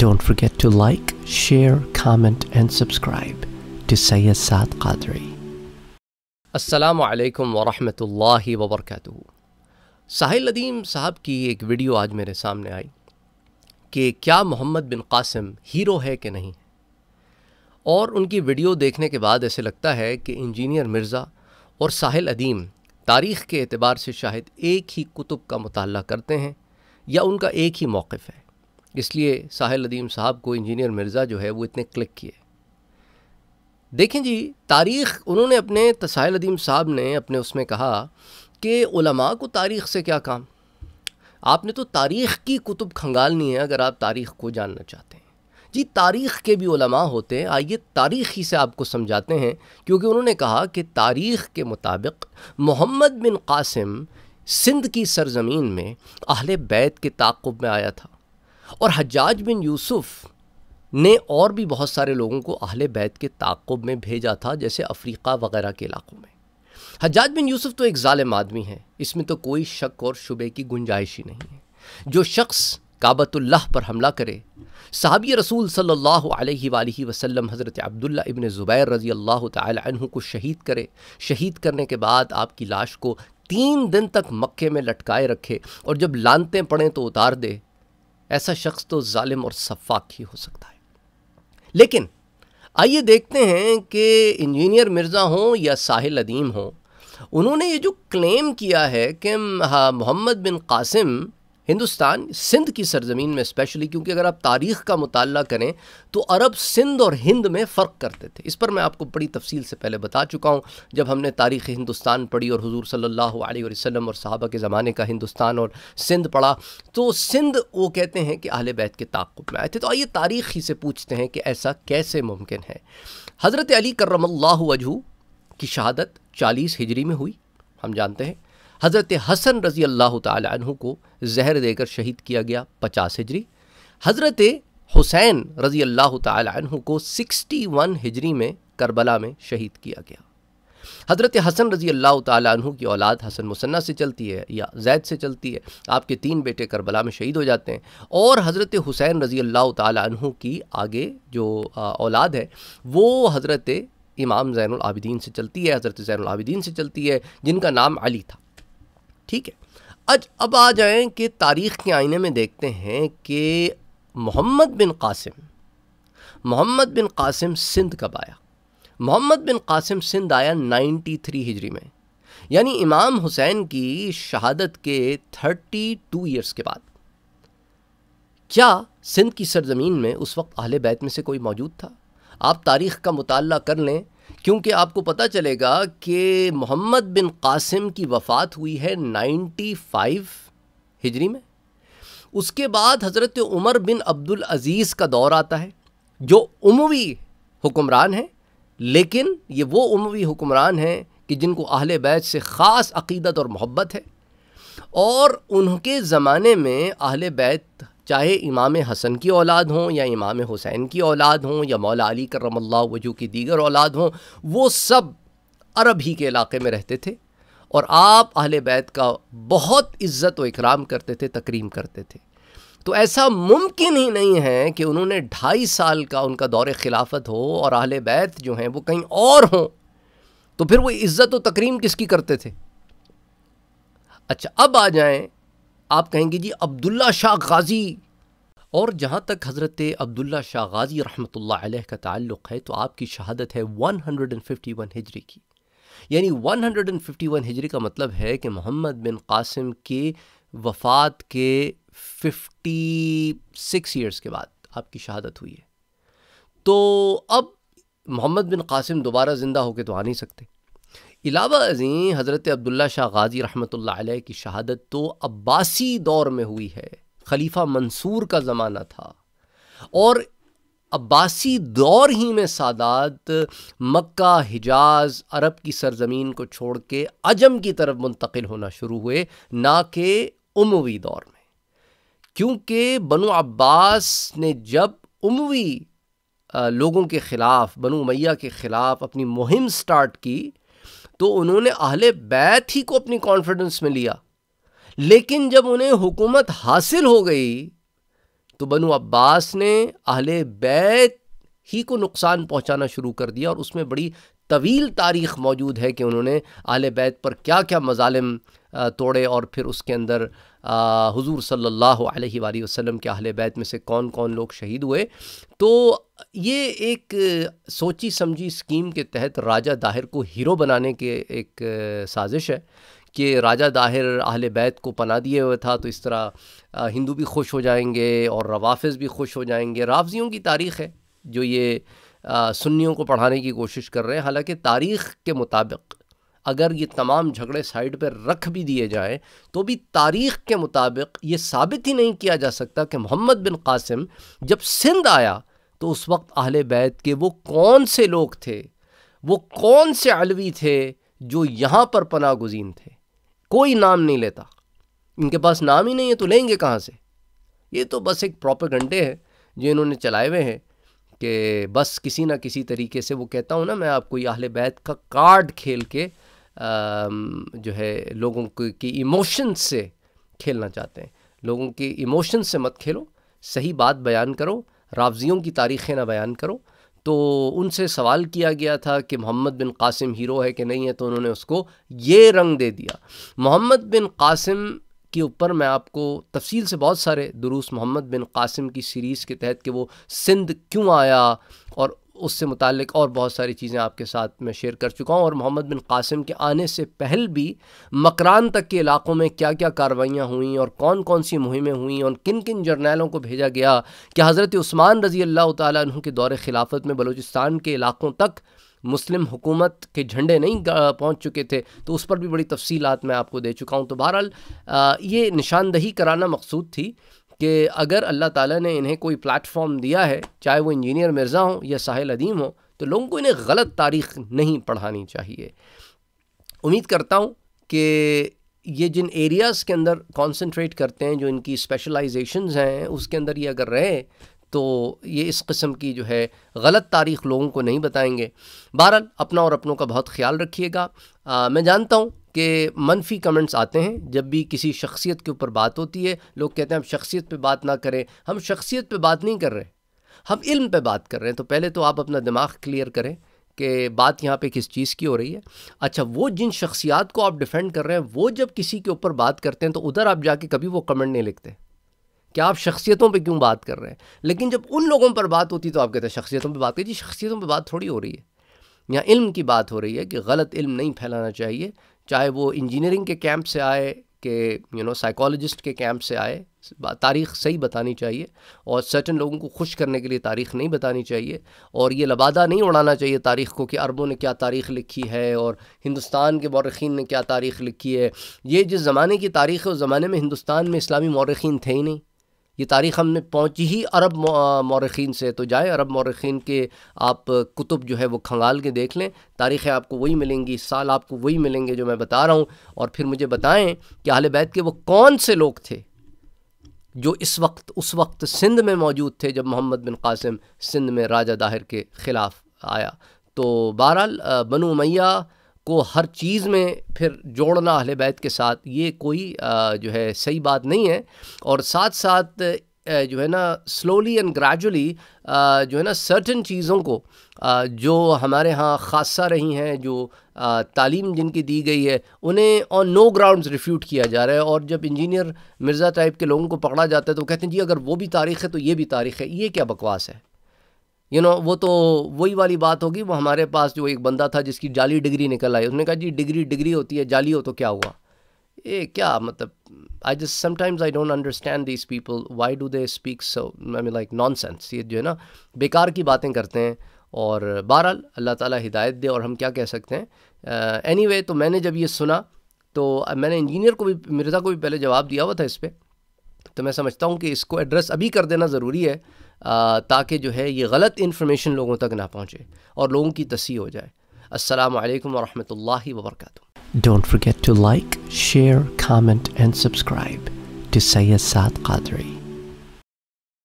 Don't forget to like, share, comment and subscribe to Sayyid Saad Qadri. Assalamu alaikum wa rahmatullahi wa barakatuh. साहिल नदीम साहब की एक video आज मेरे सामने आई कि क्या मोहम्मद बिन कासिम हीरो है कि नहीं और उनकी वीडियो देखने के बाद ऐसे लगता है कि इंजीनियर मिर्ज़ा और साहिल अदीम तारीख़ के अतबार से शायद एक ही कुतुब का मताल करते हैं या उनका एक ही मौक़ है इसलिए साहिल अदीम साहब को इंजीनियर मिर्ज़ा जो है वो इतने क्लिक किए देखें जी तारीख़ उन्होंने अपने साहिल अदीम साहब ने अपने उसमें कहा कि उलमा को तारीख़ से क्या काम आपने तो तारीख़ की कुतुब खंगालनी है अगर आप तारीख़ को जानना चाहते हैं जी तारीख़ के भी उलमा होते हैं आइए तारीख़ ही से आपको समझाते हैं क्योंकि उन्होंने कहा कि तारीख़ के मुताबिक मोहम्मद बिन कासिम सिंध की सरजमीन में अहले बैत के ताक़ुब में आया था और हजाज बिन यूसुफ ने और भी बहुत सारे लोगों को अहले बैत के ताक़ब में भेजा था जैसे अफ्रीका वगैरह के इलाकों में हजाज बिन यूसुफ तो एक ालिम आदमी है इसमें तो कोई शक और शुबे की गुंजाइश ही नहीं है जो शख्स काबतुल्लाह पर हमला करे साहब रसूल सल्लल्लाहु अलैहि सल्ला वसल्लम हज़रत अब्दुल्ला इब्न ज़ुबैर रज़ी अल्लाह तु को शहीद करे शहीद करने के बाद आपकी लाश को तीन दिन तक मक्के में लटकाए रखे और जब लानते पड़ें तो उतार दे ऐसा शख्स तो ालिम और शफाक ही हो सकता है लेकिन आइए देखते हैं कि इंजीनियर मिर्ज़ा हों या साहिल अदीम हों उन्होंने ये जो क्लेम किया है कि हाँ, मोहम्मद बिन कासिम हिंदुस्तान सिंध की सरजमीन में स्पेशली क्योंकि अगर आप तारीख़ का मुताल करें तो अरब सिंध और हिंद में फ़र्क करते थे इस पर मैं आपको बड़ी तफसील से पहले बता चुका हूँ जब हमने तारीख़ हिंदुस्तान पढ़ी और हजूर सल्ला वसम और साहबा के ज़माने का हिंदुस्तान और सिंध पढ़ा तो सिंध वो कहते हैं कि आल बैत के ताक़ुब में आए थे तो आइए तारीख़ ही से पूछते हैं कि ऐसा कैसे मुमकिन है हज़रत अली करमल्ला वजहू की शहादत चालीस हिजरी में हुई हम जानते हैं हज़रत हसन रज़ी अल्लाह तु को जहर देकर शहीद किया गया पचास हिजरी हज़रत हुसैन रज़ी अल्लाह तहु को सिक्सटी वन हिजरी में करबला में शहीद किया गया हज़रत हसन रज़ी अल्लाह तु की औलाद हसन मुसन्ना से चलती है या जैद से चलती है आपके तीन बेटे करबला में शहीद हो जाते हैं और हज़रत हुसैन रज़ी अल्लाह तहु की आगे जो औलाद है वो हज़रत इमाम ज़ैन से चलती है हज़रत ज़ैन से चलती है जिनका नाम अली था ठीक है आज अब आ जाएं कि तारीख़ के आईने में देखते हैं कि मोहम्मद बिन कासिम मोहम्मद बिन कासिम सिंध कब आया मोहम्मद बिन कासिम सिंध आया 93 हिजरी में यानी इमाम हुसैन की शहादत के 32 ईयर्स के बाद क्या सिंध की सरजमीन में उस वक्त अहले बैत में से कोई मौजूद था आप तारीख़ का मुताल कर लें क्योंकि आपको पता चलेगा कि मोहम्मद बिन कासिम की वफ़ात हुई है 95 हिजरी में उसके बाद हज़रत उमर बिन अब्दुल अज़ीज़ का दौर आता है जो उमवी हुक्मरान हैं लेकिन ये वो उमवी हुक्मरान हैं कि जिनको अहल बैत से ख़ास अकीदत और मोहब्बत है और उनके ज़माने में अहल बैत चाहे इमाम हसन की औलाद हों या इमाम हुसैन की औलाद हों या मौला अली करमल्ला वजू की दीगर औलाद हों वो सब अरब ही के इलाके में रहते थे और आप अहल बैत का बहुत इज़्ज़त व इकराम करते थे तकरीम करते थे तो ऐसा मुमकिन ही नहीं है कि उन्होंने ढाई साल का उनका दौर खिलाफत हो और अहल बैत जो हैं वो कहीं और हों तो फिर वो इज़्ज़त व तकरीम किसकी करते थे अच्छा अब आ जाएँ आप कहेंगे जी अब्दुल्ला शाह गाज़ी और जहाँ तक हज़रत अब्दुल्ला शाह गाज़ी रहमत आलह का ताल्लुक़ है तो आपकी शहादत है 151 हिजरी की यानी 151 हिजरी का मतलब है कि मोहम्मद बिन कासिम के वफ़ात के 56 ईयर्स के बाद आपकी शहादत हुई है तो अब मोहम्मद बिन कासिम दोबारा ज़िंदा होकर तो आ नहीं सकते इलावा अजीं हज़रत अब्दुल्ला शाह गाजी रहमत की शहादत तो अब्बासी दौर में हुई है खलीफा मंसूर का ज़माना था और अब्बासी दौर ही में सादात मक्का हिजाज अरब की सरजमीन को छोड़ के अजम की तरफ मुंतकिल होना शुरू हुए ना कि उमवी दौर में क्योंकि बनु अब्बास ने जब उमवी लोगों के ख़िलाफ़ बनु मैया के ख़िलाफ़ अपनी मुहिम स्टार्ट की तो उन्होंने आहले बैत ही को अपनी कॉन्फिडेंस में लिया लेकिन जब उन्हें हुकूमत हासिल हो गई तो बनु अब्बास ने आहले बैत ही को नुकसान पहुंचाना शुरू कर दिया और उसमें बड़ी तवील तारीख मौजूद है कि उन्होंने आहले बैत पर क्या क्या मजालिम तोड़े और फिर उसके अंदर हुजूर सल्लल्लाहु अलैहि वसल्लम के अहले बैत में से कौन कौन लोग शहीद हुए तो ये एक सोची समझी स्कीम के तहत राजा दाहिर को हीरो बनाने के एक साजिश है कि राजा दाहिर अहल बैत को पना दिए हुए था तो इस तरह हिंदू भी खुश हो जाएंगे और रवाफ़ भी खुश हो जाएंगे रावजियों की तारीख़ है जो ये सुन्नियों को पढ़ाने की कोशिश कर रहे हैं हालांकि तारीख़ के मुताबिक अगर ये तमाम झगड़े साइड पर रख भी दिए जाएँ तो भी तारीख़ के मुताबिक ये साबित ही नहीं किया जा सकता कि मोहम्मद बिन कासिम जब सिंध आया तो उस वक्त अहल बैत के वो कौन से लोग थे वो कौन से अलवी थे जो यहाँ पर पना गुजीन थे कोई नाम नहीं लेता इनके पास नाम ही नहीं है तो लेंगे कहाँ से ये तो बस एक घंटे है जो इन्होंने चलाए हुए हैं कि बस किसी ना किसी तरीके से वो कहता हूँ ना मैं आपको ये अहल बैत का कार्ड खेल के जो है लोगों की इमोशन से खेलना चाहते हैं लोगों के इमोशन से मत खेलो सही बात बयान करो रावजियों की तारीखें ना बयान करो तो उनसे सवाल किया गया था कि मोहम्मद बिन कासिम हीरो है कि नहीं है तो उन्होंने उसको ये रंग दे दिया मोहम्मद बिन कासिम के ऊपर मैं आपको तफसील से बहुत सारे दुरूस मोहम्मद बिन कासिम की सीरीज़ के तहत कि वो सिंध क्यों आया और उससे मुतक और बहुत सारी चीज़ें आपके साथ मैं शेयर कर चुका हूँ और मोहम्मद बिन कासिम के आने से पहल भी मकरान तक के इलाक़ों में क्या क्या कार्रवाइयाँ हुई और कौन कौन सी मुहिमें हुई और किन किन जर्नैलों को भेजा गया कि हज़रत उस्मान रज़ी अल्लाह तु के दौर खिलाफत में बलूचिस्तान के इलाक़ों तक मुस्लिम हुकूमत के झंडे नहीं पहुंच चुके थे तो उस पर भी बड़ी तफसीलात मैं आपको दे चुका हूं तो बहरहाल ये निशानदही कराना मकसूद थी कि अगर अल्लाह ताला ने इन्हें कोई प्लेटफॉर्म दिया है चाहे वो इंजीनियर मिर्ज़ा हो या साहिल अदीम हो तो लोगों को इन्हें गलत तारीख नहीं पढ़ानी चाहिए उम्मीद करता हूँ कि ये जिन एरियाज़ के अंदर कॉन्सनट्रेट करते हैं जो इनकी स्पेशलाइजेशन हैं उसके अंदर ये अगर रहे तो ये इस कस्म की जो है गलत तारीख लोगों को नहीं बताएंगे बहरहाल अपना और अपनों का बहुत ख्याल रखिएगा मैं जानता हूँ कि मनफी कमेंट्स आते हैं जब भी किसी शख्सियत के ऊपर बात होती है लोग कहते हैं हम शख्सियत पे बात ना करें हम शख्सियत पे बात नहीं कर रहे हम इल्म पे बात कर रहे हैं तो पहले तो आप अपना दिमाग क्लियर करें कि बात यहाँ पे किस चीज़ की हो रही है अच्छा वो जिन शख्सियात को आप डिफेंड कर रहे हैं वो जब किसी के ऊपर बात करते हैं तो उधर आप जाके कभी वो कमेंट नहीं लिखते कि आप शख्सियतों पे क्यों बात कर रहे हैं लेकिन जब उन लोगों पर बात होती तो आप कहते हैं शख्सियतों पे बात करिए शख्सियतों पे बात थोड़ी हो रही है यहाँ इल्म की बात हो रही है कि गलत इल्म नहीं फैलाना चाहिए चाहे वो इंजीनियरिंग के कैंप से आए कि यू नो साइकोलॉजिस्ट के कैंप से आए तारीख सही बतानी चाहिए और सर्टन लोगों को खुश करने के लिए तारीख नहीं बतानी चाहिए और ये लबादा नहीं उड़ाना चाहिए तारीख को कि अरबों ने क्या तारीख लिखी है और हिंदुस्तान के मौरखीन ने क्या तारीख लिखी है ये जिस ज़माने की तारीख़ है उस ज़माने में हिंदुस्तान में इस्लामी मौरखीन थे ही नहीं ये तारीख़ हमने पहुंची ही अरब मौरखीन से तो जाए अरब मौरखीन के आप कुतुब जो है वो खंगाल के देख लें तारीख़ें आपको वही मिलेंगी साल आपको वही मिलेंगे जो मैं बता रहा हूँ और फिर मुझे बताएं कि आल बैत के वो कौन से लोग थे जो इस वक्त उस वक्त सिंध में मौजूद थे जब मोहम्मद बिन कासिम सिंध में राजा दाहिर के ख़िलाफ़ आया तो बहरहाल बनु मैया को हर चीज़ में फिर जोड़ना अहले बैत के साथ ये कोई जो है सही बात नहीं है और साथ साथ जो है ना स्लोली एंड ग्रेजुअली जो है ना सर्टन चीज़ों को जो हमारे यहाँ खासा रही हैं जो तालीम जिनकी दी गई है उन्हें ऑन नो ग्राउंड्स रिफ्यूट किया जा रहा है और जब इंजीनियर मिर्ज़ा टाइप के लोगों को पकड़ा जाता है तो कहते हैं जी अगर वो भी तारीख़ है तो ये भी तारीख़ है ये क्या बकवास है यू नो वो तो वही वाली बात होगी वो हमारे पास जो एक बंदा था जिसकी जाली डिग्री निकल आई उसने कहा जी डिग्री डिग्री होती है जाली हो तो क्या हुआ ये क्या मतलब I just sometimes I don't understand this people why do they speak so I mean like nonsense ये जो है ना बेकार की बातें करते हैं और बहरहाल अल्लाह ताला हिदायत दे और हम क्या कह सकते हैं एनी uh, anyway, तो मैंने जब ये सुना तो मैंने इंजीनियर को भी मिर्ज़ा को भी पहले जवाब दिया हुआ था इस पर तो मैं समझता हूँ कि इसको एड्रेस अभी कर देना ज़रूरी है ताकि जो है ये गलत इन्फॉर्मेशन लोगों तक ना पहुँचे और लोगों की तसी हो जाए असलम वरहमल work don't forget to like share comment and subscribe to Sayyid Saad Qadri